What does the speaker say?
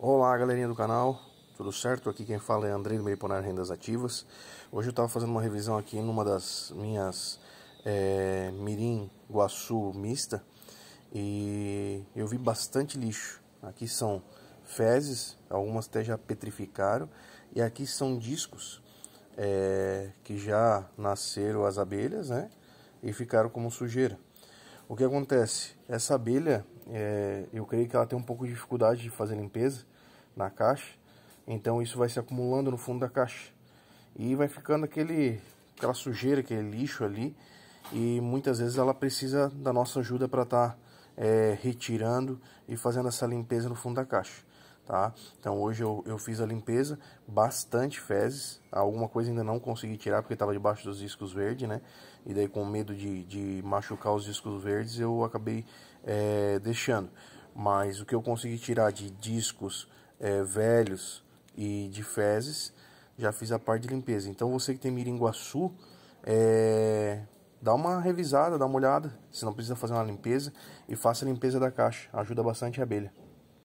Olá galerinha do canal, tudo certo? Aqui quem fala é André do Meriponar Rendas Ativas. Hoje eu estava fazendo uma revisão aqui numa das minhas é, Mirim Guaçu mista e eu vi bastante lixo. Aqui são fezes, algumas até já petrificaram, e aqui são discos é, que já nasceram as abelhas né, e ficaram como sujeira. O que acontece? Essa abelha é, eu creio que ela tem um pouco de dificuldade de fazer limpeza na caixa, então isso vai se acumulando no fundo da caixa e vai ficando aquele, aquela sujeira, aquele lixo ali, e muitas vezes ela precisa da nossa ajuda para estar tá, é, retirando e fazendo essa limpeza no fundo da caixa. Tá? Então hoje eu, eu fiz a limpeza, bastante fezes, alguma coisa ainda não consegui tirar porque estava debaixo dos discos verdes, né? E daí com medo de, de machucar os discos verdes eu acabei é, deixando. Mas o que eu consegui tirar de discos é, velhos e de fezes, já fiz a parte de limpeza. Então você que tem miringuaçu, é, dá uma revisada, dá uma olhada, se não precisa fazer uma limpeza e faça a limpeza da caixa, ajuda bastante a abelha.